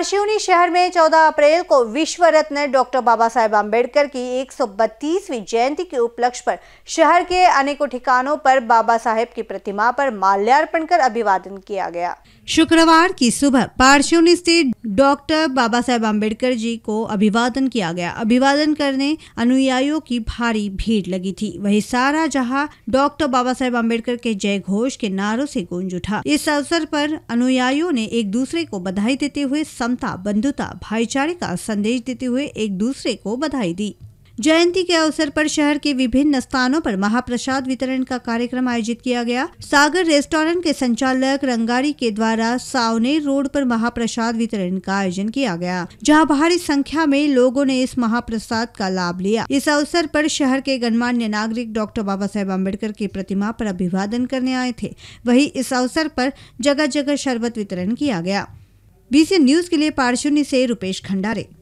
परशिवनी शहर में 14 अप्रैल को विश्व रत्न डॉक्टर बाबा साहेब आम्बेडकर की 132वीं जयंती के उपलक्ष्य पर शहर के अनेकों ठिकानों पर बाबा साहेब की प्रतिमा पर माल्यार्पण कर अभिवादन किया गया शुक्रवार की सुबह पार्शिवनी स्थित डॉक्टर बाबा साहेब आम्बेडकर जी को अभिवादन किया गया अभिवादन करने अनुयायियों की भारी भीड़ लगी थी वही सारा जहां डॉक्टर बाबा साहेब आम्बेडकर के जय घोष के नारों से गूंज उठा इस अवसर पर अनुयायियों ने एक दूसरे को बधाई देते हुए सम समता बंधुता भाईचारे का संदेश देते हुए एक दूसरे को बधाई दी जयंती के अवसर पर शहर के विभिन्न स्थानों पर महाप्रसाद वितरण का कार्यक्रम आयोजित किया गया सागर रेस्टोरेंट के संचालक रंगारी के द्वारा सावने रोड पर महाप्रसाद वितरण का आयोजन किया गया जहां भारी संख्या में लोगों ने इस महाप्रसाद का लाभ लिया इस अवसर पर शहर के गणमान्य नागरिक डॉक्टर बाबा साहेब अम्बेडकर की प्रतिमा पर अभिवादन करने आए थे वही इस अवसर पर जगह जगह शरबत वितरण किया गया बीसी न्यूज के लिए पारशून्य से रुपेश खंडारे